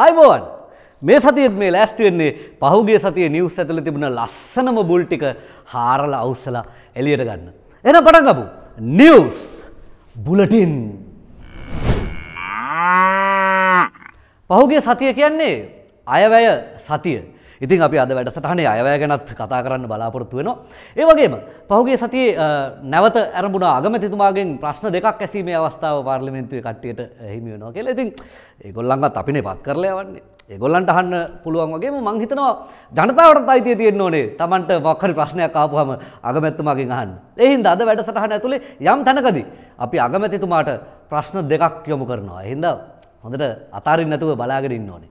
ආයිබෝන් මේ සතියත් මේ ලෑස්තිවෙන්නේ පහුගේ සතිය නිවස් ඇතුළ තිබුණ ලස්සනම බුල්ටික හාරල අවස්සල එලියට ගන්න. එන පටගපු නිවස් බුලටින් පහුගේ සතිය කියන්නේ අයවැය සතිය. ඉතින් අපි අද වැඩසටහනේ අයවැය ගැනත් කතා කරන්න බලාපොරොත්තු වෙනවා. ඒ වගේම පහුගේ සතියේ නැවත ඇරඹුණ අගමැතිතුමාගෙන් ප්‍රශ්න දෙකක් ඇසීමේ අවස්ථාව පාර්ලිමේන්තුවේ කට්ටියට හිමි වෙනවා කියලා. ඉතින් ඒගොල්ලන්වත් අපිනේ පත් කරලා යවන්නේ. ඒගොල්ලන්ට අහන්න පුළුවන් වගේම මං හිතනවා ජනතාවට අයිතිය තියෙන්න ඕනේ. Tamanට මොකරි ප්‍රශ්නයක් ආපුවම අගමැතිතුමාගෙන් අහන්න. ඒ හින්දා අද වැඩසටහන ඇතුලේ යම් තැනකදී අපි අගමැතිතුමාට ප්‍රශ්න දෙකක් යොමු කරනවා. ඒ හින්දා හොඳට අතාරින් නැතුව බලාගෙන ඉන්න ඕනේ.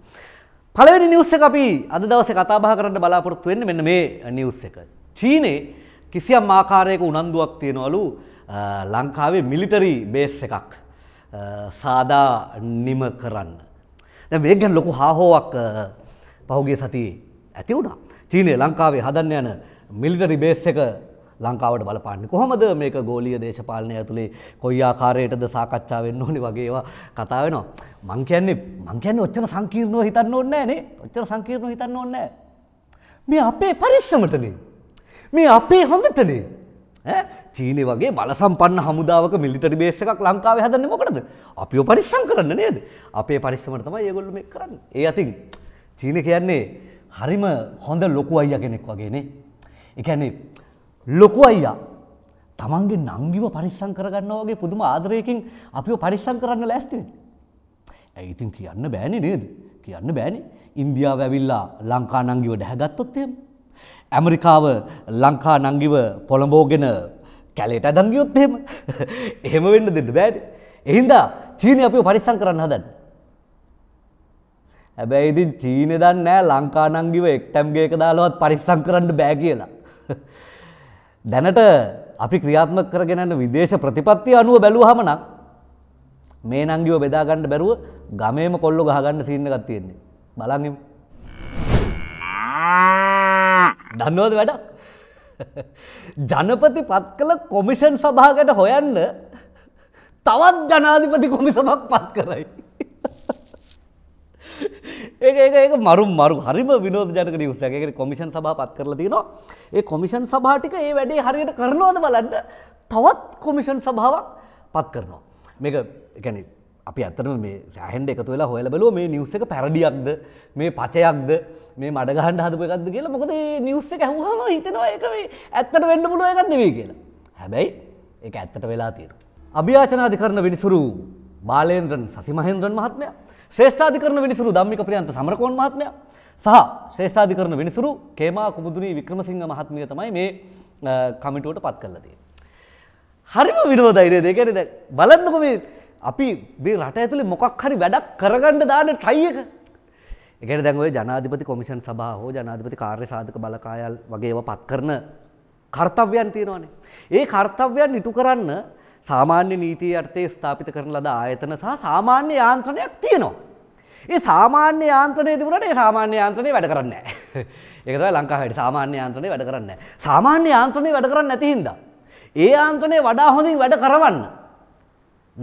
පළවෙනි නිවස් එක අපි අද දවසේ කතා බහ කරන්න බලාපොරොත්තු වෙන්නේ මෙන්න මේ නිවස් එක. චීනේ කිසියම් ආකාරයක උනන්දුවක් තියනවලු ලංකාවේ මිලිටරි බේස් එකක් සාදා නිම කරන්න. දැන් මේක ගැන ලොකු හාහෝවක් පහුගිය සතියේ ඇති වුණා. චීනය ලංකාවේ හදන්න යන මිලිටරි බේස් එක ලංකාවට බලපාන්න කොහොමද මේක ගෝලිය දේශපාලනය ඇතුළේ කොයි ආකාරයටද සාකච්ඡා වෙන්න ඕනි වගේවා කතා වෙනවා මං කියන්නේ මං කියන්නේ ඔච්චර සංකීර්ණව හිතන්න ඕනේ නෑනේ ඔච්චර සංකීර්ණව හිතන්න ඕනේ නෑ මේ අපේ පරිස්සමටනේ මේ අපේ හොඳටනේ ඈ චීනය වගේ බල සම්පන්න හමුදාවක මිලිටරි බේස් එකක් ලංකාවේ හදන්නේ මොකටද අපිව පරිස්සම් කරන්න නේද අපේ පරිස්සමට තමයි ඒගොල්ලෝ මේක කරන්නේ ඒ අතින් චීන කියන්නේ හරිම හොඳ ලොකු අයියා කෙනෙක් වගේනේ ඒ කියන්නේ ලොකු අයියා තමන්ගේ නංගිව පරිස්සම් කරගන්නවා වගේ පුදුම ආදරයකින් අපිව පරිස්සම් කරන්න ලෑස්ති වෙන්නේ. ඒ ඉතින් කියන්න බෑනේ නේද? කියන්න බෑනේ. ඉන්දියාව ඇවිල්ලා ලංකා නංගිව ඩැහැගත්තොත් එහෙම. ඇමරිකාව ලංකා නංගිව පොළඹෝගෙන කැලේට අදන් ගියොත් එහෙම. එහෙම වෙන්න දෙන්න බෑනේ. එහින්දා චීනය අපිව පරිස්සම් කරන්න හදන්නේ. හැබැයි ඉතින් චීනෙ දන්නේ නැහැ ලංකා නංගිව එක්ටම්ගේ එක දාලවත් පරිස්සම් කරන්න බෑ කියලා. දැනට අපි ක්‍රියාත්මක කරගෙනන්න විදේශ ප්‍රතිපත්තිය අනුව බැලුවහම නම් මේ නංගිව බෙදාගන්න බැරුව ගමේම කොල්ලො ගහගන්න සින්න එකක් තියෙන්නේ බලන්ගම දන්නවද වැඩක් ජනපති පත් කළ කොමිෂන් සභාගට හොයන්න තවත් ජනාධිපති කොමිසමක් පත් කරයි. ඒ ඒක මරු මරු හරිම විනෝද ජනක නිවස් එකක කොමිෂන් සභා පත් කරලා තියෙනවා ඒ කොමිෂන් සභා ටික ඒ වැඩේ හරියට කරනවද බලන්න තවත් කොමිෂන් සභාවක් පත් කරනවා මේක ගැන අපි ඇත්තටම මේ සෑහෙන්ඩ එකතු වෙලා හොයලා බලුවා මේ නිවුස් එක පැරඩියක්ද මේ පචයක්ද මේ මඩ ගහන්න හදපු එකක්ද කියලා මොකද මේ නිවුස් එක ඇහුවාම හිතෙනවා ඒක මේ ඇත්තට වෙන්න පුළුවන් එකක් නෙවෙයි කියලා. හැබැයි ඒක ඇත්තට වෙලා තියෙනවා. අභියාචන අධිකරණ විනිසුරු බාලේන්ද්‍රන් සසිමහේන්ද්‍රන් මහත්මයා ශ්‍රේෂ්ඨාධිකරණ විනිසුරු ධම්මික ප්‍රියන්ත සමරකෝන් මහත්මයා සහ ශ්‍රේෂ්ඨාධිකරණ විනිසුරු කේමා කුමුදුනී වික්‍රමසිංහ මහත්මිය තමයි මේ කමිටුවට පත් කරලා තියෙන්නේ. හරිම විරෝධයිනේ දෙකේ දැන් බලන්නකො මේ අපි මේ රට ඇතුලේ මොකක් හරි වැඩක් කරගන්න දාන try එක. ඒ කියන්නේ දැන් ওই ජනාධිපති කොමිෂන් සභාව හෝ ජනාධිපති කාර්ය සාධක බලකායල් වගේ ඒවා පත් කරන කාර්යයන් තියෙනවානේ. ඒ කාර්යයන් ඉටු කරන්න සාමාන්‍ය නීතිය යටතේ ස්ථාපිත කරන ලද ආයතන සහ සාමාන්‍ය යාන්ත්‍රණයක් තියෙනවා. ඒ සාමාන්‍ය යාන්ත්‍රණය තිබුණාට ඒ සාමාන්‍ය යාන්ත්‍රණය වැඩ කරන්නේ නැහැ. ඒක තමයි ලංකාවේ සාමාන්‍ය යාන්ත්‍රණය වැඩ කරන්නේ නැහැ. සාමාන්‍ය යාන්ත්‍රණය වැඩ කරන්නේ නැති හින්දා ඒ යාන්ත්‍රණය වඩා හොඳින් වැඩ කරවන්න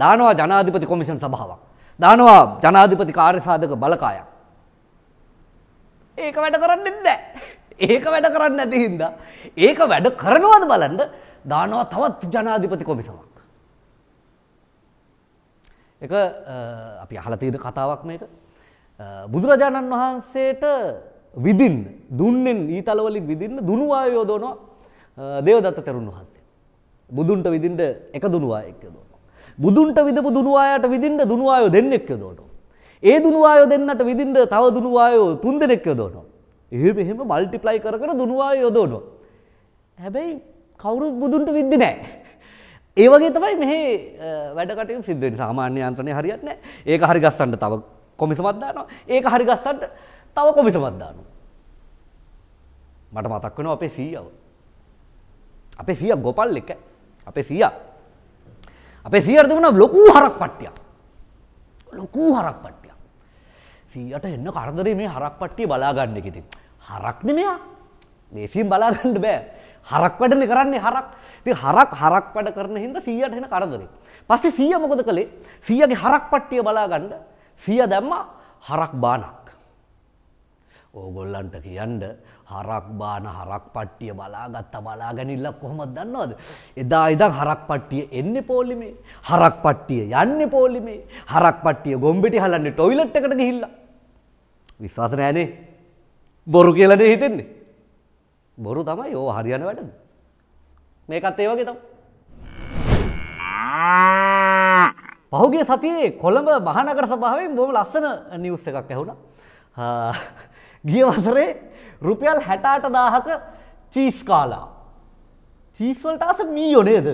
දානවා ජනාධිපති කොමිෂන් සභාවක්. දානවා ජනාධිපති කාර්යසාධක බලකායක්. ඒක වැඩ කරන්නේ නැහැ. ඒක වැඩ කරන්නේ නැති හින්දා ඒක වැඩ කරනවද බලන්න දානවා තවත් ජනාධිපති කොමිසමක්. එක අපි අහලා තියෙන කතාවක් මේක. බුදුරජාණන් වහන්සේට විදින්න දුන්නෙන් ඊතලවලින් විදින්න දුනුවාය යොදවනවා දේවදත්ත තෙරුන් වහන්සේ. බුදුන්ට විදින්න එක දුනුවායෙක් යොදවනවා. බුදුන්ට විදපු දුනුවායට විදින්න දුනුවායෝ දෙන්නෙක් යොදවනවා. ඒ දුනුවායෝ දෙන්නට විදින්න තව දුනුවායෝ තුන්දෙනෙක් යොදවනවා. එහෙම එහෙම මල්ටිප්ලයි කර කර දුනුවායෝ යොදවනවා. හැබැයි කවුරුත් බුදුන්ට විද්දි නෑ. ඒවගේ තමයි මෙහේ වැඩකට සිද්ධ සාමාන්‍ය යන්ත්‍රණය හරිියත් නෑ ඒක හරි ගස්සන්ට තව කොමිසමත්දානවා ඒක හරි ගස්සන්ට තව කොමිසමත්දානු. මට මතක් වෙන අපේ සීියාව. E අපේ සිය e ගොපල් එක අපේ සිය e අපේ සියරද වුණ ලොකූ හරක් පට්ටිය. ලොකූ හරක් පට්ටිය. සීයට එන්න කරදරේ මේ හරක් පට්ටිය බලාගන්න එකෙති. හරක්න මෙයා ලේසිම් බලාගන්නට බෑ හරක් වැඩන කරන්නේ හරක් ති හරක් හරක් වැඩ කරන හිද සීයට හෙන කරදර. පස්සේ සීය මොකද කළේ සීයගේ හරක් පට්ටිය බලාගණ්ඩ සිය දැම්ම හරක් බානක්. ඕගොල්ලන්ට කියන්ඩ හරක් බාන හරක් පට්ටිය බලාගත්ත බලාගැනිල්ලක් කොහොමත් දන්නවද. එදා ඉදං හරක් පට්ටිය එන්න පෝලිමේ හරක් පට්ටිය යන්න පෝලිමේ හරක් පට්ටිය ගොම්බිටි හලන්නේ ටොයිලට් එකට ගිහිල්ලා. විශ්වාසනෑනේ බොරු කියලනේ හිතෙන්නේ. බොරු තමයි ඕ හරියන වැඩද. මේකත් ඒ වගේ තම්. පහුගේ සතියේ කොළඹ මහනකර සභාවෙන් බොම ලස්සන නිවස් එකක් ඇහුණ. ගිය වසරේ රුපියල් හැටාට දාහක චීස් කාලා. චීස්වලට අස මී යොනේද.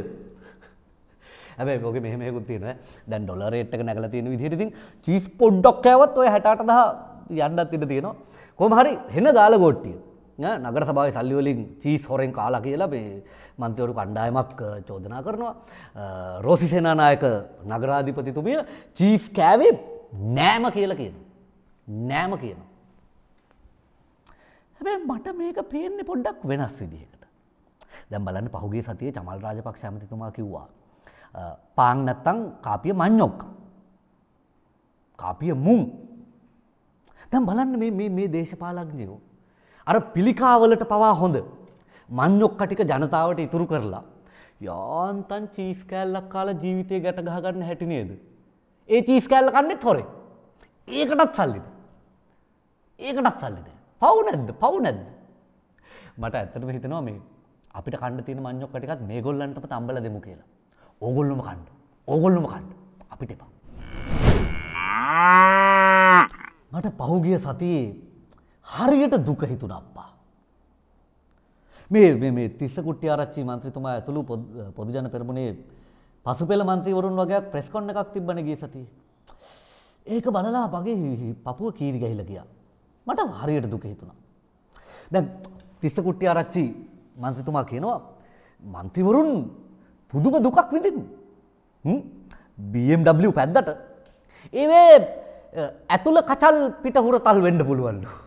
ඇැ ොක මෙහමකුත් තියන දැන් ඩොලරේට්ක නැල තියෙන විදිරිතින් චීස් පොඩ්ඩක් ඇවත් ඔය හැටාට දහ යන්නත් ඉට තියෙනවා. කොම හරි හෙන ගාල ගොට්ටිය නගර සභාව සල්ලිවලින් චී හොරෙන් කාලා කියලා මේ මන්ත්‍රවරු කණ්ඩායමක් චෝදනා කරනවා රෝසි සේනානායක නගරාධිපතිතුමිය චීස් කෑවේ නෑම කියලා කියන. නෑම කියන. හැබැ මට මේක පේන්න පොඩ්ඩක් වෙනස් විදිහකට. දැම් බලන්න පහුගේ සතිය චමල් රාජපක් ෂමතිතුමා කිව්වා. පාං නැත්තං කාපිය මං්ඥොක්ක. කාපිය මුම්. දැම් බලන්න මේ දේශපාලක්ඥයෝ අර පිළිකාවලට පවා හොඳ. මං්ඔක්කටික ජනතාවට ඉතුරු කරලා. යාන්තන් චීස් කෑල්ලක් කාල ජීවිතය ගැට ගහගන්න හැටි නේද. ඒ චීස් කෑල්ල කන්නෙත් හොරේ. ඒකටත් සල්ලිට. ඒකටත් සල්ලිට. පව් නැද්ද පව් නැද්ද. මට ඇත්තටම හිතනවා මේ අපිට කණ්ඩ තියෙන මං්ඔක්කටිකත් මේ ගොල්ලන්ටම තම්බල දෙමු කියලා. ඕගොල්ලොම කණ්ඩ ඕගොල්ලොම කණ්ඩ අපිට එපා. මට පහුගිය සතියේ හරියට දුක හිතුණ අප්පා. මේ මේ තිස්ස කුට්ටි ආරච්චි මන්ත්‍රීතුමා ඇතුළු පොදුජන පෙරමුණේ පසුපෙළ මන්ත්‍රීවරුන් වගේක් ප්‍රෙස් කොන් එකක් තිබ්බන ගිය සතියේ. ඒක බලලා මගේ පපුව කීරි ගහිලා ගියා. මට හරියට දුක හිතුණා. දැන් තිස්ස කුට්ටි ආරච්චි මන්ත්‍රීතුමා කියනවා මන්ත්‍රීවරුන් පුදුම දුකක් විඳින්නේ. හ්ම් BMW පැද්දට ඒවේ ඇතුළ කචල් පිට හුරතල් වෙන්න පුළුවන්ලු.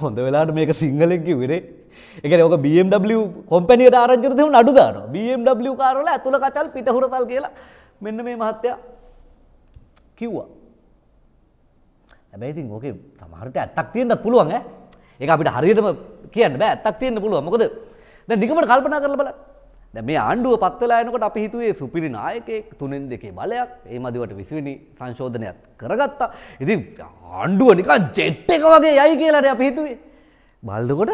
හොඳ වෙලාට මේක සිංහලෙක්කි විරේ එක ඕක BMW කොම්පැනිට ආරජරතය නඩු දාන BMW කාරල ඇතුළ කචල් පිටහුරතල් කියලා මෙන්න මේ මහත්තයා කිව්වා. ඇබැයිතින් ඕකේ තමහරට ඇත්තක් තියෙන්ට පුළුවන් එක අපිට හරියටම කියන්න බෑ ඇත්තක් තියෙන්න්න පුළුව මොකද නිකමට කල්පනා කරල බලන්න දැ මේ ආණ්ඩුව පත්වලායනකොට අපි හිතුවේ සුපිරි නායකෙක් තුනෙන් දෙකේ බලයක් ඒ මදිවට විසිවිනි සංශෝධනයක් කරගත්තා ඉති ආණ්ඩුව නිකන් ජෙට්ට එක වගේ යයි කියලට අප හිතුවේ බල්ලකොට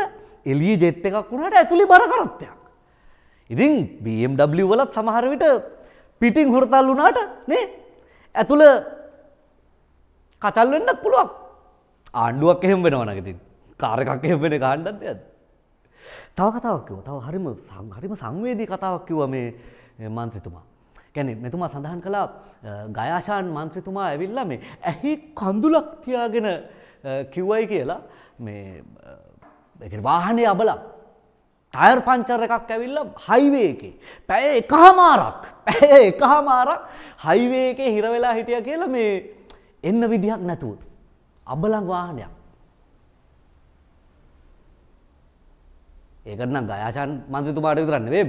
එලිය ජෙට් එකක් වුණට ඇතුළි බරකරත්තයක් ඉතින් BMW වලත් සමහරවිට පිටිං හොරතල් වුණාට නේ ඇතුළ කචල්වෙන්නක් පුළුවක් ආණ්ඩුවක් එහෙම වෙනවනගතින් කාරකක් එහෙම වෙන කාණ්ඩත් ඇත් තව කතාවක් කිව්වා. තව හරිම හරිම සංවේදී කතාවක් කිව්වා මේ මන්ත්‍රීතුමා. කියන්නේ මෙතුමා සඳහන් කළා ගයාශාන් මන්ත්‍රීතුමා ඇවිල්ලා මේ ඇහි කඳුලක් තියාගෙන කිව්වයි කියලා මේ වාහනේ අබලා ටයර් පංචර් එකක් ඇවිල්ල හයිවේ එකේ පැය එකහමාරක් පැය එකහමාරක් හයිවේ එකේ හිරවෙලා හිටිය කියලා මේ එන්න විදිහක් නැතුව. අබලං වාහනයක් ඒකන ගයාශන් මන්ත්‍රතුමාට විතරන්න වේ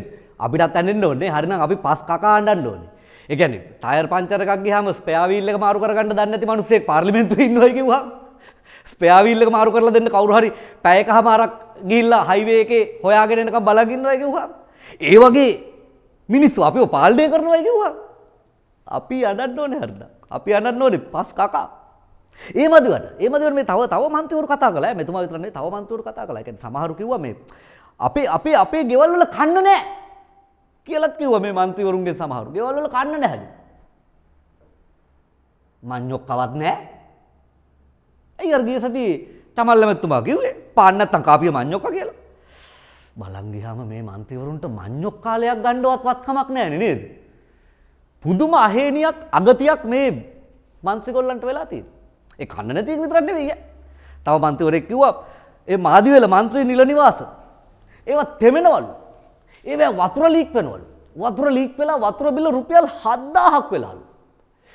අපිටත් ඇන්නෙන් ඕන්නේ හරිනම් අපි පස් කකාණ්ඩන්න ඕනේ එකන ටයර් පංචරකක් හම ස්පයාවිල්ල මාරු කරගන්න දන්නති මනුසේ පාර්ලිමෙන්තු ඉන්නවකිවා ස්පයාවිල්ල මාරු කරල දෙන්න කවරුහරි පැයක හමාරක් ගිල්ලා හයිවේකේ හොයාගෙනක බලගින්නවයකිවා ඒ වගේ මිනිස්සු අපි පාලනය කරනවයකිවා අපි අඩන්න ඕන හරන්න අපි අඩන්න ඕනේ පස් කකා ඒමදවට ඒමදව මේ තව තව මන්තවර කතා කලා මෙතුමා විතරන්නේ තව මන්තවර කතා කලා සමහරු කිව්ව මේ අපේ අපේ අපේ ගෙවල්වල කන්න නෑ කියලත් කිව්ව මේ මන්ත්‍රීවරුන්ගේ සමහරු ගෙවල්වල කන්න නැහැ. මඤ්ඤොක්කවත් නෑ. ඇයි අර ගිය සති චමල්ලමැතිතුමා කිව්වේ පාන්න නැත්තම් කාපිය මඤ්ඤොක්ක කියලා. බලන් ගියාම මේ මන්ත්‍රීවරුන්ට මඤ්ඤොක් කාලයක් ගන්නවත් වත්කමක් නෑනේ නේද? පුදුම අහේනියක් අගතියක් මේ මන්ත්‍රීගොල්ලන්ට වෙලා තියෙනවා. ඒ කන්න නැති එක විතරක් නෙවෙයි. තව මන්ත්‍රීවරයෙක් කිව්වා ඒ මහදිවල මන්ත්‍රී නිල නිවාස ඒවා තෙමෙනවලු. ඒවැ වතුර ලීක් වෙනවලු. වතුර ලීක් වෙලා වතුර බිල රුපියල් 7000ක් වෙලාලු.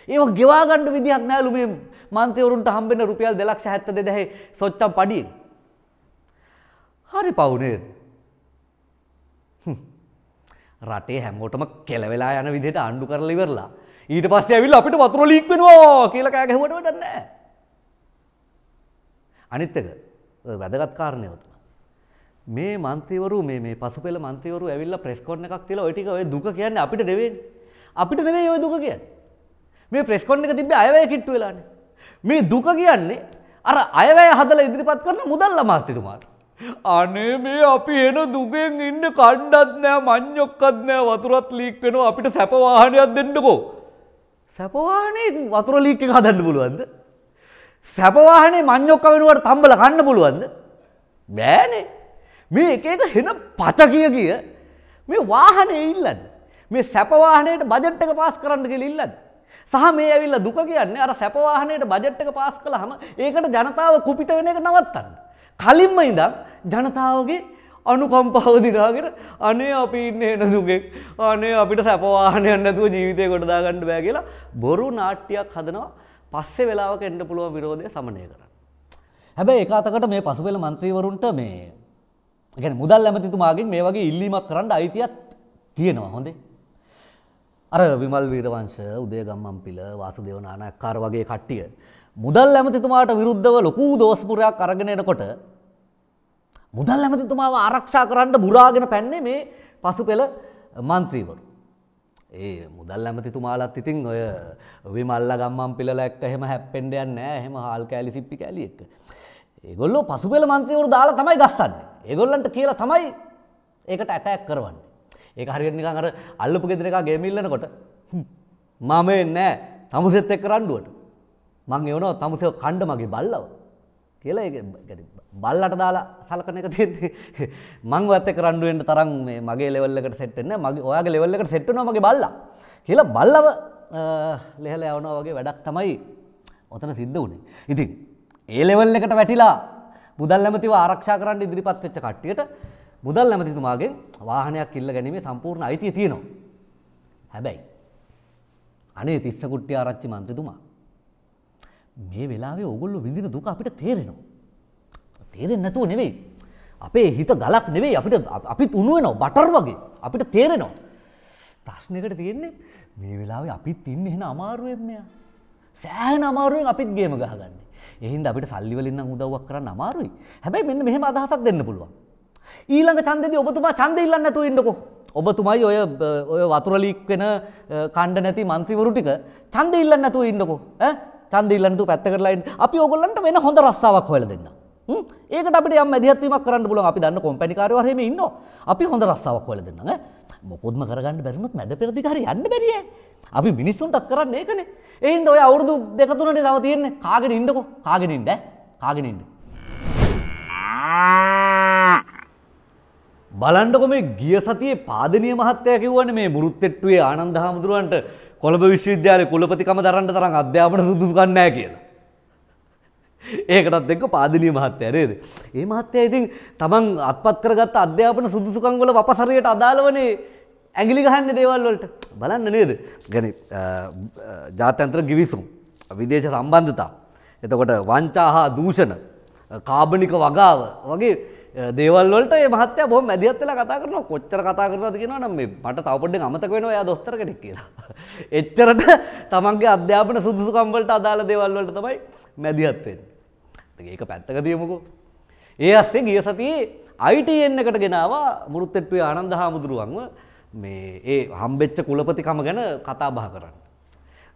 ඒව ගෙවා ගන්න විදිහක් නැහැලු මේ මන්ත්‍රීවරුන්ට හම්බෙන රුපියල් 272000 සොච්චම් පඩියෙන්. හරි පව් නේද? රටේ හැමෝටම කෙලවෙලා යන විදිහට ආණ්ඩු කරලා ඉවරලා ඊට පස්සේ ඇවිල්ලා අපිට වතුර ලීක් වෙනවා කියලා කෑ ගැහුවට වැඩක් නැහැ. අනිත් එක වැදගත් කාරණයවත් මේ මන්ත්‍රීවරු මේ මේ පසුපෙළ මන්ත්‍රීවරු ඇවිල්ලා ප්‍රෙස් කොන් එකක් තියලා ඔය ටික ඔය දුක කියන්නේ අපිට නෙවෙයිනේ. අපිට නෙවෙයි ඔය දුක කියන්නේ. මේ ප්‍රෙස් කොන් එක තිබ්බේ අයවැය කිට්ටු වෙලානේ. මේ දුක කියන්නේ අර අයවැය හදලා ඉදිරිපත් කරන මුදල් අමාත්‍යතුමාට. අනේ මේ අපි එන දුකෙන් ඉන්න කණ්ඩත් නෑ මඤ්ඤොක්කත් නෑ වතුරත් ලීක් වෙනවා අපිට සැප වාහනයක් දෙන්නකෝ. සැප වාහනේ වතුර ලීක් එක හදන්න පුළුවන්ද? සැප වාහනේ මඤ්ඤොක්ක වෙනුවට තම්බල කන්න පුළුවන්ද? බෑනේ. මේ එක එක හෙන පචකිය කිය මේ වාහනේ ඉල්ලන්න. මේ සැප වාහනේට බජට් එක පාස් කරන්න කියලා ඉල්ලන්න. සහ මේ ඇවිල්ලා දුක කියන්නේ අර සැප වාහනේට බජට් එක පාස් කළාම ඒකට ජනතාව කුපිත වෙන එක නවත්තන්න. කලින්ම ඉඳන් ජනතාවගේ අනුකම්පාව දිනාගෙන අනේ අපි ඉන්නේ එන දුකෙක් අනේ අපිට සැප වාහනයක් නැතුව ජීවිතේ කොට දාගන්න බෑ කියලා බොරු නාට්‍යයක් හදනවා. පස්සේ වෙලාවක එන්න පුළුවන් විරෝධය සමනය කරන්න. හැබැයි ඒක අතකට මේ පසුබිල മന്ത്രിවරුන්ට මේ ගැන මුදල් ඇමතිතුමාගෙන් මේ වගේ ඉල්ලීමක් කරන්න අයිතියක් තියෙනවා හොඳේ. අර විමල් වීරවංශ උදේ ගම්මම් පිල වාසුදේවනානකාර වගේ කට්ටිය. මුදල් ඇමතිතුමාට විරුද්ධව ලොකු දෝස්පුරයක් අරගෙන එනකොට මුදල් ඇමතිතුමාව ආරක්ෂා කරන්න බුරාගෙන පැන්නේ මේ පසුපෙළ මන්ත්‍රීවරු. ඒ මුදල් ඇමතිතුමාලත් ඉතින් ඔය විමල්ල ගම්මම් පිළලා එක්ක එහෙම හැප්පෙන්න යන්නේ නැහැ. එහෙම හාල් කෑලි සිප්පි කෑලි එක්ක. ඒගොල්ලෝ පසුබෙල මන්සවරු දාලා තමයි ගස්සන්න ඒගොල්ලන්ට කියලා තමයි ඒකට ඇටැක් කරවන්න ඒ හරිනිකන් අර අල්ලපු ගෙදර එක ගෙමිල්ලනකොට මම එන්නෑ තමුසෙත් එක් කරන්ඩුවට මං එවනෝ තමුසය කණ්ඩ මගේ බල්ලව කියලා බල්ලට දාලා සලකන එක තියන්නේ මං ඇත කරන්ඩුවෙන්ට තරම් මගේ ලෙවල්ලකට සෙට්න මගේ ඔයාගේ ලෙවල්ලකට සෙට්න මගේ බල්ලා කියලා බල්ලව ලෙහල යවනෝ වගේ වැඩක් තමයි ඔතන සිද්ධ වනේ ඉතින් ඒ ලෙවල් එකට වැටිලා මුදල් ඇමතිව ආරක්ෂා කරන්න ඉදිරිපත් වෙච්ච කට්ටියට මුදල් ඇමතිතුමාගෙන් වාහනයක් ඉල්ල ගැනීමේ සම්පූර්ණ අයිතිය තියෙනවා. හැබැයි අනේ තිස්ස කුට්ටිය ආරච්චි මන්ත්‍රීතුමා මේ වෙලාවේ ඕගොල්ලෝ විඳින දුක අපිට තේරෙනවා. තේරෙන්නේ නැතුව නෙවෙයි. අපේ හිත ගලක් නෙවෙයි අපිට අපිත් උණු වෙනවා බටර් වගේ. අපිට තේරෙනවා. ප්‍රශ්නෙකට තියෙන්නේ මේ වෙලාවේ අපිත් ඉන්නේ එහෙන අමාරුවෙන් මෙයා. සෑහෙන අමාරුවෙන් අපිත් ගේම ගහගන්නේ. එහින්ද අපිට සල්ලිවලින්න උදව්වක් කරන්න අමාරුයි. හැබැයි මෙන්න මෙහෙම අදහසක් දෙන්න පුළුවන්. ඊළඟ ඡන්දෙදී ඔබතුමා ඡන්දෙ ඉල්ලන්න නැතුව ඉන්නකෝ. ඔබතුමයි ඔය ඔය වතුර ලීක් වෙන කණ්ඩ නැති മന്ത്രിවරු ටික ඡන්දෙ ඉල්ලන්න නැතුව ඉන්නකෝ. ඈ ඡන්දෙ ඉල්ලන්න නැතුව පැත්ත කරලා ඉන්න. අපි ඕගොල්ලන්ට වෙන හොඳ රස්සාවක් හොයලා දෙන්න. ඒකට අපිට යම් මැදිහත්වීමක් කරන්න පුළුවන් අපි දන්න කොම්පැනි කාර්යවරු හැම ඉන්නවා. අපි හොඳ රස්සාවක් හොයලා දෙන්නම් ඈ. මොකොත්ම කරගන්න බැරිනොත් මැද පෙරදිග හරි යන්න බැරියෑ. අපි මිනිස්සුන්ටත් කරන්න ඒකනේ එහින්ද ඔය අවුරුදු දෙකතුනට තව තියෙන්නේ කාගෙන ඉන්නකෝ කාගෙන ඉන්න කාගෙන ඉන්න බලන්ඩකො මේ ගිය සතියේ පාදනය මහත්තය කිවන්නේ මේ මුරුත්තෙට්ටුවේ ආනන්ද හාමුදුරුවන්ට කොළඹ විශ්වවිද්‍යාලය කුලපතිකම දරන්න තරම් අධ්‍යාපන සුදුසුකන්නෑ කියලා. ඒකටත් එක්ක පාදනී මහත්තය නේද. ඒ මහත්තය ඉතින් තමන් අත්පත් කරගත් අධ්‍යාපන සුදුසුකංගොල වපසරයට අදාළවනේ ඇගිලි ගහන්න දේවල් වලට බලන්න නේද ගැන ජාතන්ත්‍ර ගිවිසුම් විදේශ සම්බන්ධතා එතකොට වංචා හා දූෂණ කාබනික වගාව වගේ දේවල්වලට මහත්‍ය බොම ඇදිත්වෙලා කතා කරන කොච්චර කතා කරනද කියෙන නම් මට තවපඩ අමතක වෙන යා දොස්තර කෙනෙක් කියලා. එච්චරට තමන්ගේ අධ්‍යාපන සුදුසුකම්වලට අදාළ දේවල්වලට තමයි මැදිහත්වෙන්. ඒක පැත්තක දියමුකු. ඒ අස්සේ ගිය සතියේ අයිටයෙන් එකට ගෙනවා මුරුත්තෙට්ටුවේ ආනන්ද හාමුදුරුවන්ව මේ ඒ හම්බෙච්ච කුලපතිකම ගැන කතා බහ කරන්න.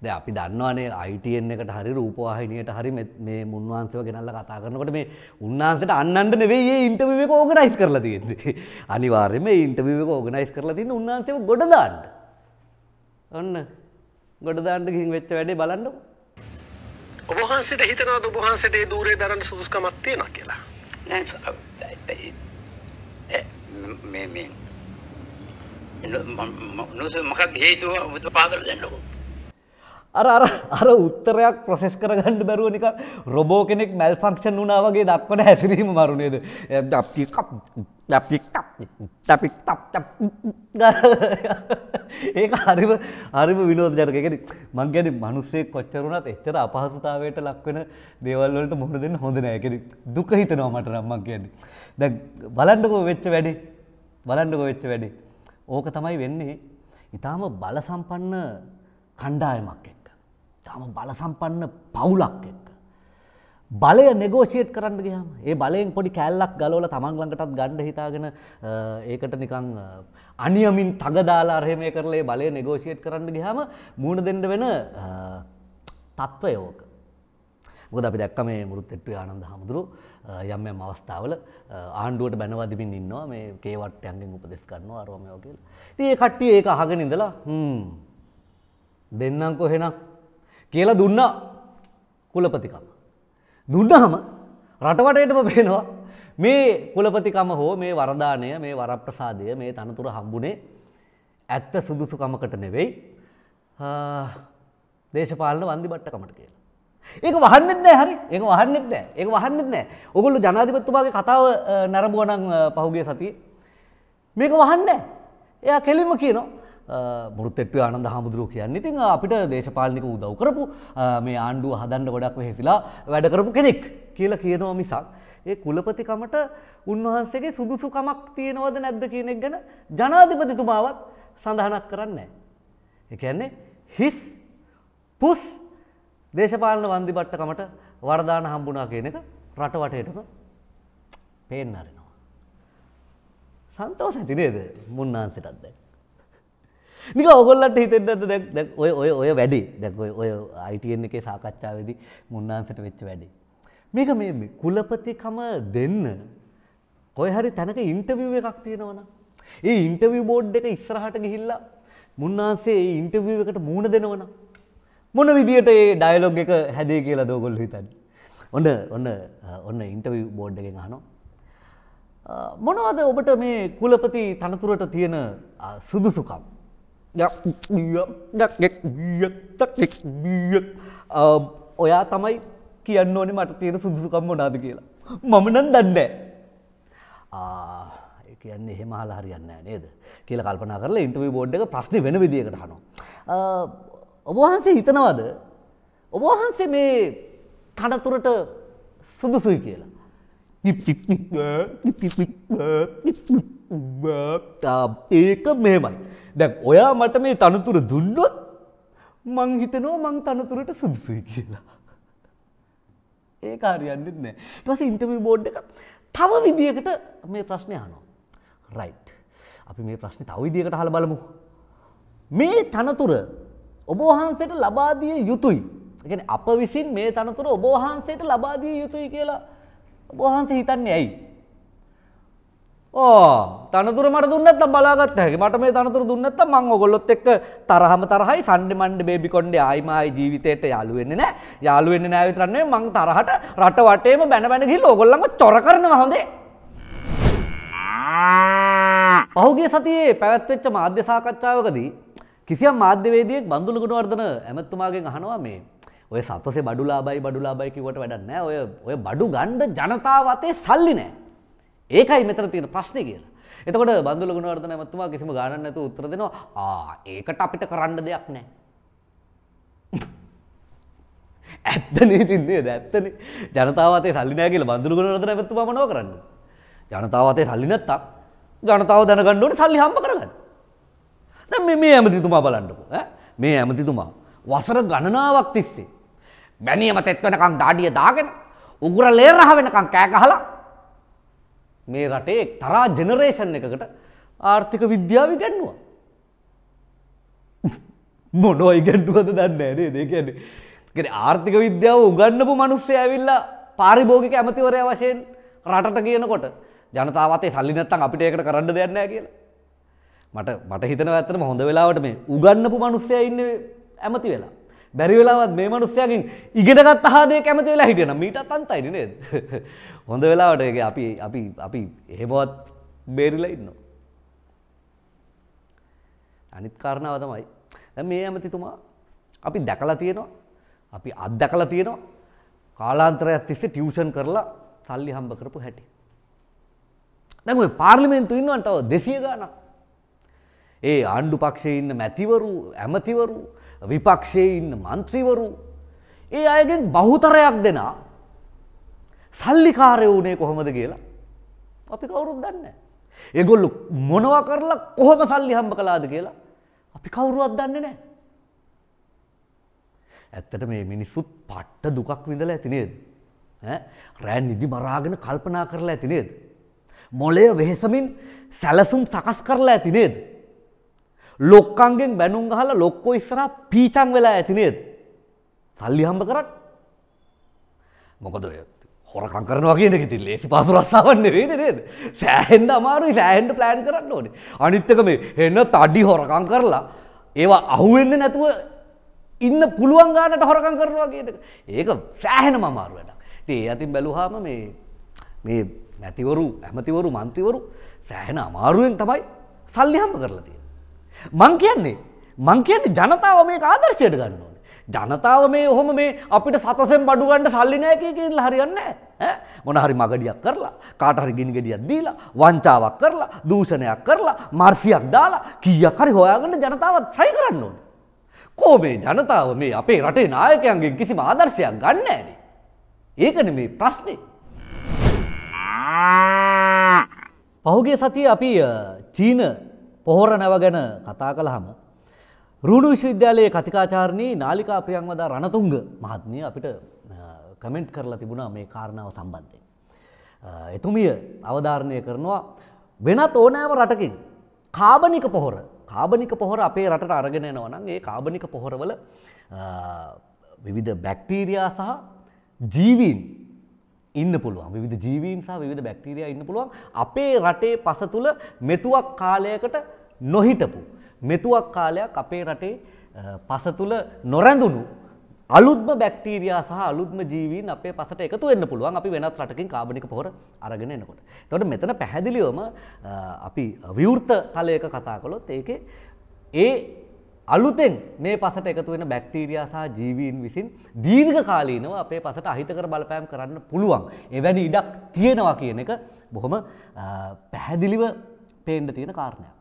ද අපි දන්නවානේ අයිටන් එකට හරි රූපවාහිනියට හරි මේ මුන්වහන්සව ගෙනල්ල කතා කරනකට මේ උන්වහන්සට අන්නට නෙවේ ඒ ඉන්ටවිවක ඕගනයිස් කරලා තියෙන්නේ අනිවාර්යම ඉන්ටවිවක ඕගනයිස් කරලා තින්න උන්වහන්සේ ගොඩදාන්න ඔන්න ගොඩදාන්ට ගිහින් වෙච්ච වැඩේ බලන්න ඔබහන්සට හිතනවද ඔබහන්සට ඒ දූරේ දරන්න සුදුස්කමත්තියෙන කියලා මේ මොකක් හේතුව පාදර දෙන්නකෝ. අර අර අර උත්තරයක් ප්‍රසෙස් කරගන්න බැරුව නික රොබෝ කෙනෙක් මැල් ෆංක්ෂන් වුණා වගේ දක්වන හැසිරීම මරු නේද අපි අපි අපි ඒක හරිම හරිම විනෝද ජනක يعني මං කියන්නේ මිනිස්සේ කොච්චර වුණත් එච්චර අපහසුතාවයට ලක් වෙන දේවල් වලට මුහුණ දෙන්න හොඳ නෑ يعني දුක හිතෙනවා මට නම් මං කියන්නේ දැන් බලන්නකෝ වෙච්ච වැඩේ බලන්නකෝ වෙච්ච වැඩේ ඕක තමයි වෙන්නේ ඉතාම බලසම්පන්න කණ්ඩායමක් එක්ක. තාම බලසම්පන්න පවුලක් එක්ක. බලය නෙගෝෂේට් කරන්න ගහම ඒ බලයෙන් පොඩි කෑල්ලක් ගලෝල තමන්ලඟටත් ගණ්ඩ හිතාගෙන ඒකට නිකං අනියමින් තගදාලා අරහෙමය කරලේ බලය නෙගෝෂේට් කරන්න ගහම මූුණ දෙඩ වෙන තත්ත්වයෝක මොකද අපි දැක්ක මේ මුරුත්තෙට්ටුවේ ආනන්ද හාමුදුරුවෝ යම් යම් අවස්ථාවල ආණ්ඩුවට බැනවා දෙමින් ඉන්නවා මේ කේවට්ටයන්ගෙන් උපදෙස් ගන්නවා අරව මේවා කියලා. ඉතින් ඒ කට්ටිය ඒක අහගෙන ඉඳලා හ්ම් දෙන්නම්කෝ එහෙනම් කියලා දුන්නා කුලපතිකම. දුන්නාම රටවටේටම පේනවා මේ කුලපතිකම හෝ මේ වරදානය මේ වරප්‍රසාදය මේ තනතුර හම්බුනේ ඇත්ත සුදුසුකමකට නෙවෙයි දේශපාලන වන්දි බට්ටකමට කියලා. ඒක වහන්නෙත් නෑ හරි ඒක වහන්නෙත් නෑ ඒක වහන්නෙත් නෑ ඔගොල්ලෝ ජනාධිපතිතුමාගේ කතාව නරඹුවනම් පහුගිය සතියේ මේක වහන්න එයා කෙලින්ම කියනවා මුරුත්තෙට්ටුව ආනන්ද හාමුදුරුවෝ කියන්නේ ඉතින් අපිට දේශපාලනික උදව් කරපු මේ ආණ්ඩුව හදන්න ගොඩක් වෙහෙසිලා වැඩ කරපු කෙනෙක් කියලා කියනවා මිසක් ඒ කුලපතිකමට උන්වහන්සේගේ සුදුසුකමක් තියෙනවද නැද්ද කියන එක ගැන ජනාධිපතිතුමාවත් සඳහනක් කරන්නේ නැහැ. ඒ කියන්නේ හිස් පුස් දේශපාලන වන්දිබට්ටකමට වරදාන හම්බුණා කියන එක රටවටේටම පේන්න අරිනවා. සන්තෝෂ ඇති නේද මුන්නාන්සටත් දැන්. නික ඔගොල්ලන්ට හිතෙන්නද දැන් දැන් ඔය ඔය ඔය වැඩි. දැන් ඔය ඔය ITN එකේ සාකච්ඡාවේදී මුන්නාන්සට වෙච්ච වැඩි. මේක මේ කුලපතිකම දෙන්න කොයි හරි තැනක ඉන්ටර්විව් එකක් තියෙනවනම් ඒ ඉන්ටර්විව් බෝඩ් එක ඉස්සරහට ගිහිල්ලා මුන්නාන්සේ ඒ ඉන්ටර්විව් එකට මූණ දෙනවනම් මොන විදිට ඒ ඩයිලොග් එක හැදේ කියලා දෝගොල් හිතන්. ඔන්න ඔන්න ඔන්න ඉන්ටවි බෝඩ් එකෙන් හනෝ. මොනවද ඔබට මේ කුලපති තනතුරට තියෙන සුදුසුකම්. ඔයා තමයි කියන්න ඕනේ මට තියෙන සුදුසුකම් මොනාද කියලා. මම නම් දන්නේ. කියන්නේ එහෙම හලා හරියන්න නේද කියලා කල්පනා කරලා ඉන්ටවි බෝඩ් එක ප්‍රශ්න වෙන විදිහකට අහනවා. ඔබ වහන්සේ හිතනවද ඔබ වහන්සේ මේ තනතුරට සුදුසුයි කියලා. ඒක මෙහෙමයි. දැන් ඔයා මට මේ තනතුර දුන්නොත් මං හිතනවා මං තනතුරට සුදුසුයි කියලා. ඒක හරියන්නේ නැහැ. ඊට පස්සේ ඉන්ටර්විව් බෝඩ් එක තව විදියකට මේ ප්‍රශ්නේ අහනවා. රයිට්. අපි මේ ප්‍රශ්නේ තව විදියකට අහලා බලමු. මේ තනතුර ඔබ වහන්සේට ලබා දිය යුතුයි. ඒ කියන්නේ අප විසින් මේ තනතුර ඔබ වහන්සේට ලබා දිය යුතුයි කියලා ඔබ වහන්සේ හිතන්නේ ඇයි? ඕ තනතුර මට දුන්න නැත්නම් බලාගත්ත හැකි. මට මේ තනතුර දුන්න නැත්නම් මම ඔයගොල්ලොත් එක්ක තරහම තරහයි සන්ඩේ මන්ඩේ බේබි කොණ්ඩේ ආයිම ආයි ජීවිතේට යාළු වෙන්නේ නැහැ. යාළු වෙන්නේ නැහැ විතරක් නෙවෙයි මං තරහට රට වටේම බැන බැන ගිහිල්ලා ඕගොල්ලන්ව චොර කරනවා හොඳේ. පහුගිය සතියේ පැවැත්වෙච්ච මාධ්‍ය සාකච්ඡාවකදී කිසියම් මාධ්‍යවේදයෙක් බඳුල ගුණවර්ධන ඇමැත්තුමාගෙන් අහනවා මේ ඔය සතසේ බඩු ලාබයි බඩු ලාබයි කිව්වට වැඩක් නැහැ ඔය ඔය බඩු ගන්න ජනතාව අතේ සල්ලි නැහැ ඒකයි මෙතන තියෙන ප්‍රශ්නේ කියලා එතකොට බඳුල ගුණවර්ධන ඇමැත්තුමා කිසිම ගාණක් නැතුව උත්තර දෙනවා ආ ඒකට අපිට කරන්න දෙයක් නැහැ ඇත්තනේ ඉතින් නේද ඇත්තනේ ජනතාව අතේ සල්ලි නැහැ කියලා බඳුල ගුණවර්ධන ඇමැත්තුමා මොනව කරන්නේ ජනතාව අතේ සල්ලි නැත්තම් ජනතාව දැනගන්න ඕනේ සල්ලි හම්බ කරගන්න දැන් මේ ඇමතිතුමා බලන්නකෝ ඈ මේ ඇමතිතුමා වසර ගණනාවක් තිස්සේ මැනියම තෙත් වෙනකන් දාඩිය දාගෙන උගුර ලේ රහ වෙනකන් කෑ ගහලා මේ රටේ තරා ජෙනරේෂන් එකකට ආර්ථික විද්‍යාව ඉගැන්නුවා. මොනෝ ඉගැන්නුවද දන්නේ නෑ නේද? ඒ කියන්නේ කියන්නේ ආර්ථික විද්‍යාව උගන්වපු මිනිස්සු ඇවිල්ලා පාරිභෝගික ඇමතිවරයා වශයෙන් රටට කියනකොට ජනතාවතේ සල්ලි නැත්තම් අපිට ඒකට කරන්න දෙයක් නෑ කියලා. මට මට හිතන ඇත්තම හොඳ වෙලාවට මේ උගන්නපු මනුස්සය ඉන්න ඇමති වෙලා. බැරි වෙලාවත් මේ මනුස්සයකින් ඉගෙනගත් අහදේ කැමති වෙලා හිටියන මීටත් අන්තයින නේද. හොඳ වෙලාවට එක අපි අපි අපි එහෙමවත් බේරිලා ඉන්නවා. අනිත් කාරණාව තමයි. දැන් මේ ඇමතිතුමා අපි දැකලා තියෙනවා. අපි අත්දකලා තියෙනවා. කාලාන්තරයක් තිස්සේ ටියුෂන් කරලා සල්ලි හම්බ කරපු හැටි. දැන් ඔය පාර්ලිමේන්තු ඉන්නවනේ තව 200 ගාණක්. ඒ ආණ්ඩු පක්ෂයේ ඉන්න මැතිවරු ඇමතිවරු විපක්ෂයේ ඉන්න මන්ත්‍රීවරු ඒ අයගෙන් බහුතරයක් දෙනා සල්ලිකාරය වුණේ කොහොමද කියලා අපි කවුරුත් දන්නේ. ඒගොල්ලු මොනවා කරලා කොහොම සල්ලි හම්බ කළාද කියලා අපි කවුරුවත් දන්නේ නැහැ. ඇත්තට මේ මිනිස්සුත් පට්ට දුකක් විඳලා ඇති නේද? ඈ රෑ නිදි මරාගෙන කල්පනා කරලා ඇති නේද? මොළය වෙහෙසමින් සැලසුම් සකස් කරලා ඇති නේද? ලොක්කන්ගෙන් බැනුම් අහලා ලොක්කෝ ඉස්සරහා පීචන් වෙලා ඇති නේද? සල්ලි හම්බ කරත් මොකද ඔය හොරකම් කරනවා කියන එක ඉතින් ලේසි පාසු රස්සාවක් නෙවෙයි නේද? සෑහෙන්න අමාරුයි සෑහෙන්න plan කරන්න ඕනේ. අනිත් එක මේ හෙන්න තඩි හොරකම් කරලා ඒවා අහුවෙන්නේ නැතුව ඉන්න පුළුවන් ගානට හොරකම් කරනවා කියන එක. ඒක සෑහෙනම අමාරු වැඩක්. ඉතින් ඒ අතින් බැලුවාම මේ මේ නැතිවරු, ඇමතිවරු, മന്ത്രിවරු සෑහෙන අමාරුවෙන් තමයි සල්ලි හම්බ කරලා තියෙන්නේ. මං කියන්නේ මං කියන්නේ ජනතාව මේ ආදර්ශයට ගන්න ඕනේ. ජනතාව මේ ඔහොම මේ අපිට සතසෙන් බඩු ගන්න සල්ලි නෑ කියලා හරියන්නේ නෑ. මොන හරි මගඩියක් කරලා කාට හරි ගිනි ගෙඩියක් දීලා වංචාවක් කරලා දූෂණයක් කරලා මර්සියක් දාලා කීයක් හරි හොයාගන්න ජනතාව try කරන්න ඕනේ. කෝ මේ ජනතාව මේ අපේ රටේ නායකයන්ගෙන් කිසිම ආදර්ශයක් ගන්න නෑනේ. ඒකනේ මේ ප්‍රශ්නේ. පහුගිය සතියේ අපි චීන පොහොර නැව ගැන කතා කළහම රුණු විශ්වවිද්‍යාලයේ කතිකාචාරණී නාලිකා ප්‍රියන්වදා රණතුංග මහත්මිය අපිට කමෙන්ට් කරලා තිබුණා මේ කාරණාව සම්බන්ධයෙන්. එතුමිය අවධාරණය කරනවා වෙනත් ඕනෑම රටකින් කාබනික පොහොර කාබනික පොහොර අපේ රටට අරගෙන එනවා නම් ඒ කාබනික පොහොරවල විවිධ බැක්ටීරියා සහ ජීවීන් ඉන්න පුළුවන් විධ ජීවීන් සහ විධ බැක්ටීරිය ඉන්න පුළුවන් අපේ රටේ පස තුළ මෙතුවක් කාලයකට නොහිටපු. මෙතුවක් කාලයක් අපේ රටේ පස තුළ නොරැඳුණු අලුත්ම බැක්ටීරයා සහ අලුත්ම ජීවීන් අපේ පසට එකතු වෙන්න පුළුවන් අපි වෙනත් රටකින් කාබනික පොහොර අරගෙන එනකොට. එතකොට මෙතන පැහැදිලිවම අපි විවෘත තලයක කතා කළොත් ඒකේ ඒ අලුතෙන් මේ පසට එකතු වෙන බැක්ටීරියා සහ ජීවීන් විසින් දීර්ඝ කාලීනව අපේ පසට අහිතකර බලපෑම් කරන්න පුළුවන්. එවැනි ඉඩක් තියෙනවා කියන එක බොහොම පැහැදිලිව පේන්න තියෙන කාරණයක්.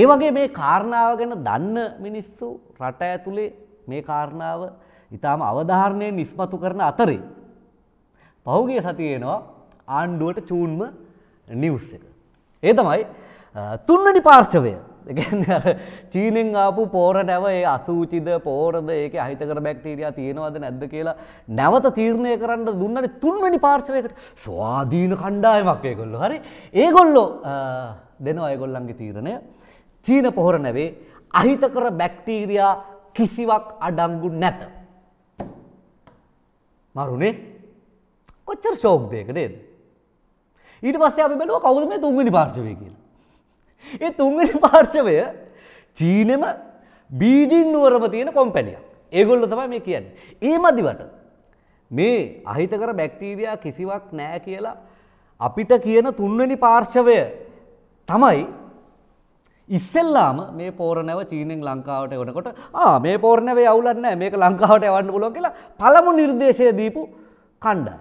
ඒ වගේ මේ කාරණාව ගැන දන්න මිනිස්සු රට ඇතුලේ මේ කාරණාව ඊටාම අවධාරණයෙන් ඉස්මතු කරන අතරේ පහුගිය සතියේ එනවා ආණ්ඩුවට චූන්ම නිවුස් එක. ඒ තමයි තුන්වෙනි පාර්ශවය එකන්න අර චීනෙන් ආපු පෝර නැව ඒ අසූචිද පෝරද ඒක අහිතකර බැක්ටීරයා තියෙනවද නැද්ද කියලා නැවත තීරණය කරන්න දුන්නට තුන්වැනි පාර්ශවයකට ස්වාධීන කණ්ඩායමක් ඒගොල්ලො හරි ඒගොල්ලෝ දෙනවා අයගොල්ලන්ගේ තීරණය චීන පොහොර නැවේ අහිතකර බැක්ටීරයා කිසිවක් අඩංගු නැත. මරුණේ කොච්චර ශෝක්්දයක නේද. ඊට පස්සේ අපි බැලුව කවුද මේ තුන්ගනි පාර්ශවය කියලා. ඒ තුන්වෙනි පාර්ශවය චීනෙම බීජින් නුවරම තියෙන කොම්පැනියක්. ඒගොල්ලෝ තමයි මේ කියන්නේ. ඒ මදිවට මේ අහිතකර බැක්ටීරියා කිසිවක් නෑ කියලා අපිට කියන තුන්වෙනි පාර්ශවය තමයි ඉස්සෙල්ලාම මේ පෝරණැව චීනෙන් ලංකාවට එනකොට ආ මේ පෝරණැවේ අවුලක් නැහැ මේක ලංකාවට යවන්න පුළුවන් කියලා පළමු නිර්දේශය දීපු කණ්ඩායම.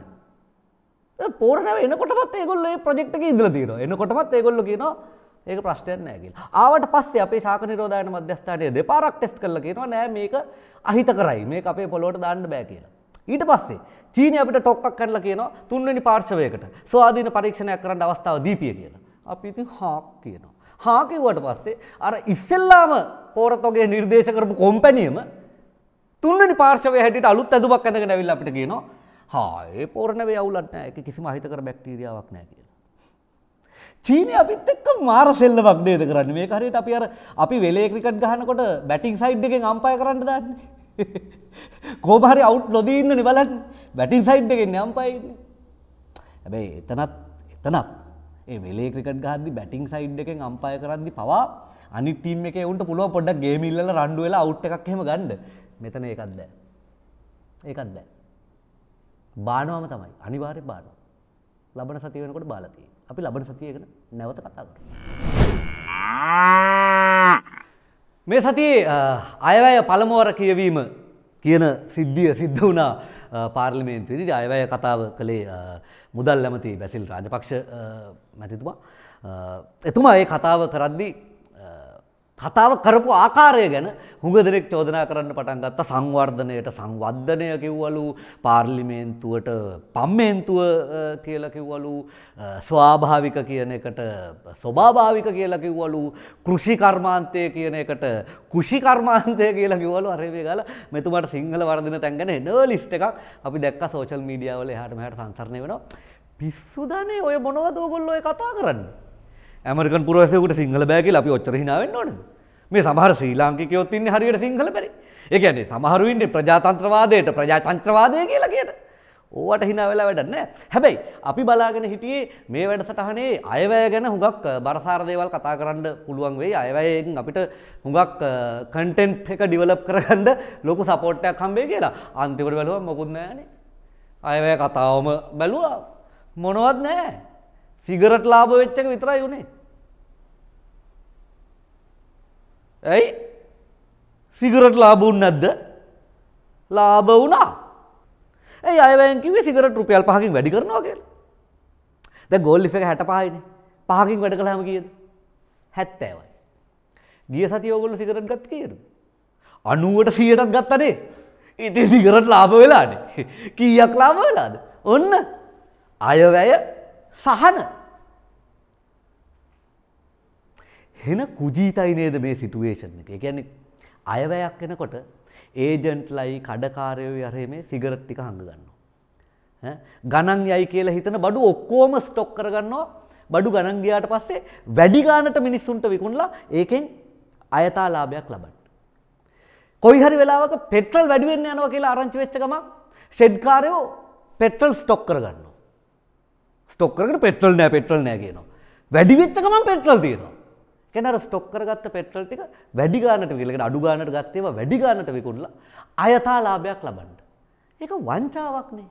පෝරණැව එනකොටමත් ඒගොල්ලෝ මේ ප්‍රොජෙක්ට් එකේ ඉඳලා තියෙනවා. එනකොටමත් ඒගොල්ලෝ කියනවා ඒක ප්‍රශ්නයක් නෑ කියලා. ආවට පස්සේ අපේ ශාක නිරෝධායන මධ්‍යස්ථානය දෙපාරක් ටෙස්ට් කරලා කියනවා නෑ මේක අහිත කරයි. මේක අපේ පොළොවට දාන්න බෑ කියලා. ඊට පස්සේ චීනය අපිට ටොක්කක් කරලා කියනවා තුන්වෙනි පාර්ශවයකට ස්වාධීන පරීක්ෂණයක් කරන්න අවස්ථාව දීපිය කියලා. අපි ඉතින් හාක් කියනවා. හා කිව්වට පස්සේ අර ඉස්සෙල්ලාම පෝරතෝගේ නිර්දේශ කරපු කොම්පැනියම තුන්වෙනි පාර්ශවයේ හැටියට අලුත් ඇඳුමක් ඇඳගෙන ඇවිල්ලා අපිට කියනවා හා ඒ පෝර නෙවෙයි අවුලක් නෑ. ඒක කිසිම අහිතකර බැක්ටීරියාවක් නෑ කියලා. චීනය අපිත් එක්ක මාර සෙල්ලමක් නේද කරන්න මේ හරියට අපි අර අපි වෙලේ ක්‍රිකට් ගහනකොට බැටිං සයිඩ් එකෙන් අම්පය කරන්න දාන්න කෝම හරි අවුට් නොදී ඉන්න නිබලන් බැටිං සයිඩ් එකෙන් අම්පයින්නේ හැබැයි එතනත් එතනත් ඒ වෙලේ ක්‍රිකට් ගහද්දි බැටිං සයිඩ් එකෙන් අම්පය කරද්දි පවා අනිත් ටීම් එකේ උන්ට පුළුවන් පොඩ්ඩක් ගේම් ඉල්ලලා රණ්ඩු වෙලා අවුට් එකක් එහෙම ගන්න මෙතන ඒකක් බෑ ඒකක් බෑ බානවම තමයි අනිවාර්යෙන් බානවා ලබන සතිය වෙනකොට බාලා තියෙනවා අපි ලබන සතියකට නැවත කතා කර. මේ සති අයවැය පළමුවර කියවීම කියන සිද්ධිය සිද්ධ වුණා පාර්ලිමේන්තුවේදී අයවැය කතාව කළේ මුදල් ඇමති බැසිල් රාජපක්ෂ මැතිතුමා. එතුමා ඒ කතාව කරද්දි කතාව කරපු ආකාරය ගැන හුඟ දෙනෙක් චෝදනා කරන්න පටන් ගත්ත සංවර්ධනයට සංවර්ධනය කිව්වලු පාර්ලිමේන්තුවට පම්මේන්තුව කියලා කිව්වලු ස්වාභාවික කියන එකට ස්වභාභාවික කියලා කිව්වලු කෘෂි කර්මාන්තය කියන එකට කුෂි කර්මාන්තය කියලා කිව්වලු අරවේ ගාලා මෙතුමාට සිංහල වර්ධන තැන්ගෙන එන ලිස්ට් එකක් අපි දැක්ක සෝෂල් මීඩියා වල එහාට මෙහාට සංසරණය වෙනවා පිස්සුදනේ ඔය මොනවද ඔයගොල්ලෝ ඔය කතා කරන්නේ ඇමරිකන් පුරවසයකුට සිංහල බෑගල අපි ඔච්චර හිනාවෙන් ඕන මේ සමහර ශ්‍රී ලාංකිකයොත්තින්න හරියට සිංහල පැරි ඒ ඇනේ සමහරුවින්ට ප්‍රජාතන්ත්‍රවාදයට ප්‍රජාතන්ත්‍රවාදය කියලා කියට ඕවට හිනා වෙලා වැඩන්න හැබැයි අපි බලාගෙන හිටියේ මේ වැඩසටහනේ අයවැය ගැන හුඟක් බරසාරදේවල් කතා කරන්න පුළුවන් වෙයි අයවැයෙන් අපිට හුඟක් කටෙන්ට් එක ඩිවලප් කරගන්න ලොකු සපෝට්ටයක් හම්බේ කියලා අන්තිවට බැලුව මොකුත්නෑනේ අයවැය කතාවම බැලුවා මොනවත් නෑ සිගරට ලාභ වෙච්චක විතරයි වුණේ ඇයි සිගරට් ලාබූන් නැද්ද ලාබ වුණා ඒ අයවැංකිව සිගරට රුපියල් පහකින් වැඩි කරනවා කියලා ද ගොල්ලි එක හැට පහයින පහකින් වැඩ කළ හැම කියද හැත්තෑවයි ගිය සති ඔගොල්ල සිගරට ගත් කියද අනුවට සියටත් ගත්තනේ ඉති සිගරට ලාබ වෙලානේ කීයක් ලාබ වෙලාද ඔන්න අයවැය සහන හෙන කුජීතයි නේද මේ සිටුවේෂන් එක. ඒ කියන්නේ අයවැයක් වෙනකොට ඒජන්ට්ලයි කඩකාරයෝ යරේ මේ සිගරට් ටික හංග ගන්නවා. ඈ ගණන් යයි කියලා හිතන බඩු ඔක්කොම ස්ටොක් කරගන්නවා. බඩු ගණන් ගියාට පස්සේ වැඩි ගාණට මිනිස්සුන්ට විකුණලා ඒකෙන් අයථා ලාභයක් ලබන්න. කොයි හරි වෙලාවක පෙට්‍රල් වැඩි වෙන්න යනවා කියලා ආරංචි වෙච්ච ගමන් ෂෙඩ් කාරයෝ පෙට්‍රල් ස්ටොක් කරගන්නවා. ස්ටොක් කරගෙන පෙට්‍රල් නෑ පෙට්‍රල් නෑ කියනවා. වැඩි වෙච්ච ගමන් පෙට්‍රල් තියෙනවා. කෙනර ස්ටොක් කරගත්ත පෙට්‍රල් ටික වැඩි ගානට විකලකට අඩු ගානට ගත්ත ඒවා වැඩි ගානට විකුණලා අයථා ලාභයක් ලබන්න. ඒක වංචාවක් නේ.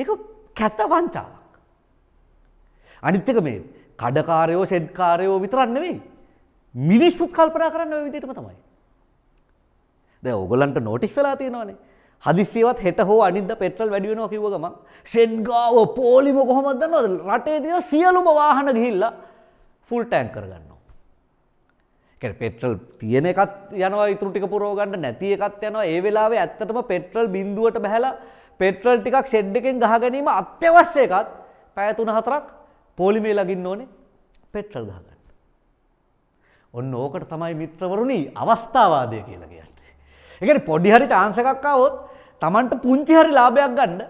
ඒක කැත වංචාවක්. අනිත් එක මේ කඩකාරයෝ ෂෙඩ්කාරයෝ විතරක් නෙවෙයි. මිනිස්සුත් කල්පනා කරන්න ওই විදිහටම තමයි. දැන් ඕගොල්ලන්ට නොටිස් වෙලා තියෙනවනේ. හදිස්සියවත් හෙට හෝ අනිද්ද පෙට්‍රල් වැඩි වෙනවා කිව්ව ගමන් ෂෙඩ් ගාව පොලිම කොහොමද දන්නවද? රටේ තියෙන සියලුම වාහන ගිහිල්ලා ෆුල් ටැංක් කරගන්නවා. කැන පෙට්‍රල් තියෙන එකත් යනවා ඉතුරටික පුරෝගන්න නැති එකත් යනවා ඒ වෙලාවේ ඇත්තටම පෙට්‍රල් බින්දුවට බැහලා පෙට්‍රල් ටිකක් ෂෙඩ් එකෙන් ගහ ගැනීම අත්‍යවශ්‍ය එකත් පැයතුන හතරක් පෝලිමේ ලගින්න ඕනේ පෙට්‍රල් ගහගන්න. ඔන්න ඕකට තමයි මිත්‍රවරුණී අවස්ථාවාදය කියලා කියන්නේ. එකන පොඩි හරි චාන්සකක්කාවොත් තමන්ට පුංචි හරි ලාභයක් ගන්න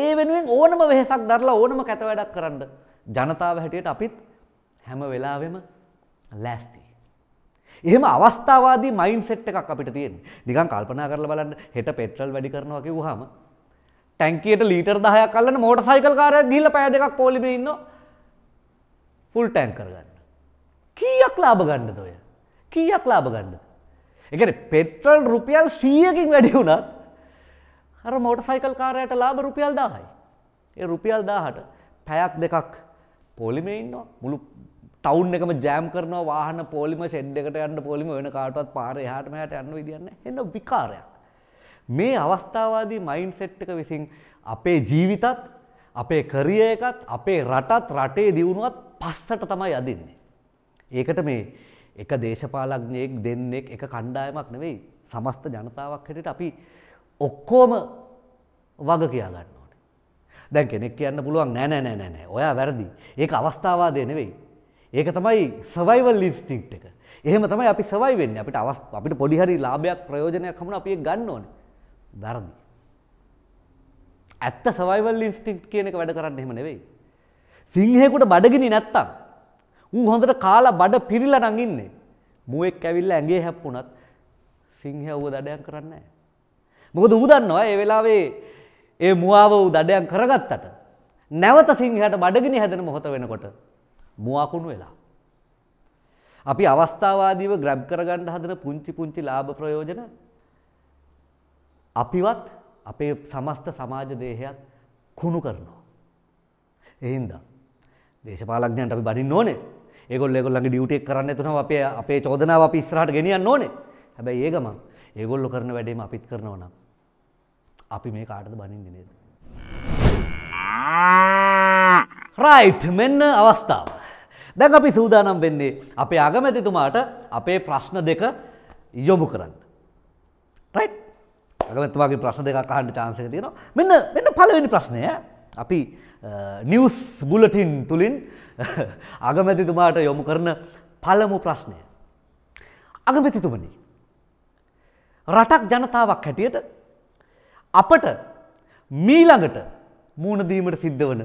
ඒ වෙනුවෙන් ඕනම වෙහෙසක් දරලා ඕනම කැත වැඩක් කරන්න ජනතාව හැටියට අපිත් හැම වෙලාවෙම ලෑස්ති. එහෙම අවස්ථාවාදී මයින්සෙට් එකක් අපිට තියෙන නිකන් කල්පනා කරලා බලන්න හෙට පෙට්‍රල් වැඩි කරනවා කිව්වහම ටැංකියට ලීටර් 10ක් අල්ලන මෝටර් කාරයක් ගිහිල්ලා පය දෙකක් පොලිමේ ඉන්න ෆුල් ටැංක් කරගන්න කීයක් ලාභ ගන්නද ඔය කීයක් ලාභ ගන්නද ඒ කියන්නේ පෙට්‍රල් රුපියල් 100කින් වැඩි වුණත් අර මෝටර් සයිකල් කාරයට ලාභ රුපියල් 1000යි ඒ රුපියල් 1000ට පැයක් දෙකක් පොලිමේ ඉන්නවා මුළු ටවුන් එකම ජෑම් කරනවා වාහන පොලිම ෂෙඩ් එකට යන්න පොලිම වෙන කාටවත් පාර එහාට මෙහාට යන්න විදියන්න එන්න විකාරයක්. මේ අවස්ථාවාදී මයින්ඩ් සෙට් එක විසින් අපේ ජීවිතත් අපේ කරිය එකත් අපේ රටත් රටේ දියුණුවත් පස්සට තමයි අදින්නේ. ඒකට මේ එක දේශපාලඥයෙක් දෙන්නෙක් එක කණ්ඩායමක් නෙවෙයි සමස්ත ජනතාවක් හැටියට අපි ඔක්කොම වග කියා ගන්න ඕනේ. දැන් කෙනෙක් කියන්න පුළුවන් නෑ නෑ නෑ නෑ ඔයා වැරදි. ඒක අවස්ථාවාදය නෙවෙයි. ඒක තමයි සවයිවල් ලිස්ටික්් එක එහෙම තමයි අපි සවයි වෙන්න අපිට අවස් අපිට පොඩිහරි ලාභයක් ප්‍රයෝජනයක් හමුණ අපිය ගන්න ඕන වැරදි. ඇත්ත සවයිවල් ඉන්ස්ටික්් කියන එක වැඩ කරන්න එහෙම නෙවෙයි. සිංහයකුට බඩගිනි නැත්තම් ඌ හොඳට කාලා බඩ පිරිල නඟින්නේ මුවෙක් ඇවිල්ල ඇගේ හැප්පුනත් සිංහ ඌව දඩයන් කරන්න. මොකද ඌදන්නවා ඒ වෙලාවේ ඒ මුවාව වූ දඩයන් කරගත්තට නැවත සිංහට බඩගිනි හැදෙන මොහොත වෙනකොට මුවකුණු වෙලා. අපි අවස්ථාවාදීව ග්‍රැබ් කරගන්න හදන පුංචි පුංචි ලාභ ප්‍රයෝජන අපිවත් අපේ සමස්ත සමාජ දේහයත් කුණු කරනවා. එහින්දා දේශපාලඥයන්ට අපි බනින්න ඕනේ. ඒගොල්ලෝ ඒගොල්ලන්ගේ ඩියුටි එක කරන්න එතුනම අපේ අපේ චෝදනාව අපි ඉස්සරහට ගෙනියන්න ඕනේ. හැබැයි ඒ ගමන් ඒගොල්ලෝ කරන වැඩේම අපිත් කරනවා නම් අපි මේ කාටද බනින්නේ නේද? රයිට් මෙන්න අවස්ථාව. දැන් අපි සූදානම් වෙන්නේ අපේ අගමැතිතුමාට අපේ ප්‍රශ්න දෙක යොමු කරන්න. රයිට්. අගමැතිතුමාගේ ප්‍රශ්න දෙකක් අහන්න chance එක තියෙනවා. මෙන්න මෙන්න පළවෙනි ප්‍රශ්නය. අපි නිවුස් බුලටින් තුලින් අගමැතිතුමාට යොමු කරන පළමු ප්‍රශ්නය. අගමැතිතුමනි. රටක් ජනතාවක් හැටියට අපට මීළඟට මූුණදීමට සිද්ධ වන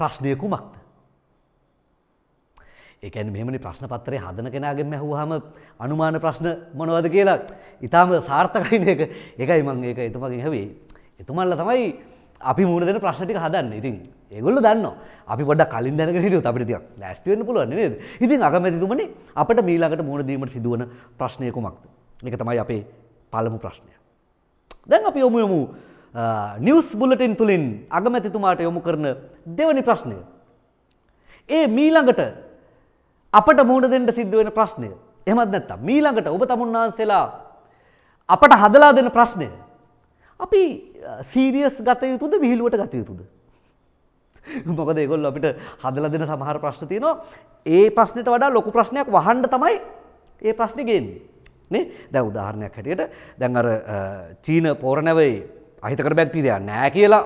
ප්‍රශ්නය කුමක්ද. ඒකැන මෙමනි ප්‍රශ්න පත්තරේ හදන කෙනගෙන් ඇහුහම අනුමාන ප්‍රශ්න මොනවද කියලා ඉතාම සාර්ථකයින එක එකයි මං ඒක එතුමගින් හැවේ. එතුමල්ල තමයි අපි මුණදෙන ප්‍රශ්ටික හදන්න ඉතින් ඒගොල්ල දන්න අපි පොඩ කලින් දැනක හිටියු අපිටික් ලැස්තිවෙන්න පුළුවන් නේද ඉතින් අගමැතිතුමනි අපට මීලාකට මුණදීමට සිදුවන ප්‍රශ්නය කුමක්ද එක තමයි අපේ පළමු ප්‍රශ්නය. දැන් අපි යොමු යොමු නිවස් බුලටින් තුළින් අගමැතිතුමාට යොමු කරන දෙවනි ප්‍රශ්නය. ඒ මීළඟට අපට මුහුණ දෙන්න සිද්ධ වෙන ප්‍රශ්නය. එහෙමත් නැත්නම් මීළඟට ඔබ තමුන්නාන්සලා අපට හදලා දෙන ප්‍රශ්නය. අපි සීරියස් ගත යුතුද විහිළුවට ගත යුතුද? මොකද ඒගොල්ලෝ අපිට හදලා දෙන සමහර ප්‍රශ්න තියෙනවා. ඒ ප්‍රශ්නෙට වඩා ලොකු ප්‍රශ්නයක් වහන්න තමයි ඒ ප්‍රශ්නේ ගේන්නේ. නේ? දැන් උදාහරණයක් හැටියට දැන් අර චීන පෝරණැවේ අහිතකර බැක්ටීරියා නෑ කියලා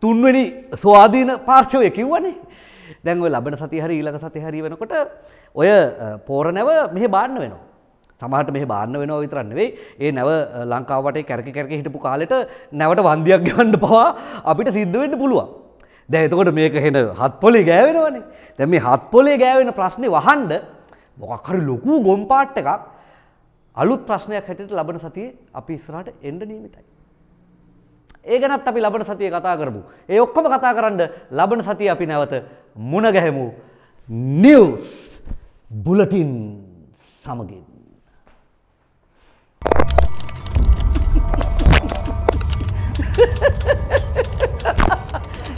තුන්වෙනි ස්වාධීන පාර්ශවය කිව්වනේ. දැන් ඔය ලබන සති හරි ඊළඟ සති හරි වෙනකොට ඔය පෝර නැව මෙහි බාන්න වෙනවා. සමහට මේ බාන්න වෙනවා විතරන්න වෙයි ඒ නැව ලංකාවට කැරක කැරක හිටපු කාලෙට නැවට වන්දියක් ගවන්න පවා අපිට සිද්ධවෙන්න පුළුවන්. දැතකොට මේක හෙන හත් පොලේ ගෑවෙනවනේ දැ මේ හත් පොලේ ගෑවෙන ප්‍රශ්නය වහන්ඩ මොකක්හරි ලොකු ගොම්පාට් එකක් අලුත් ප්‍රශ්නයක් හැටට ලබන සතිය අපි ඉස්රට එන්ඩ නීමිතයි. ඒ ගැනත් අපි ලබන සතිය කතා කරපු. ඒ ඔක්කොම කතා කරන්න ලබන සතිය අපි නැවත මුණගැහෙමු නිවස් බුලටින් සමගින්.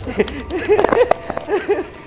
Ha ha ha ha ha!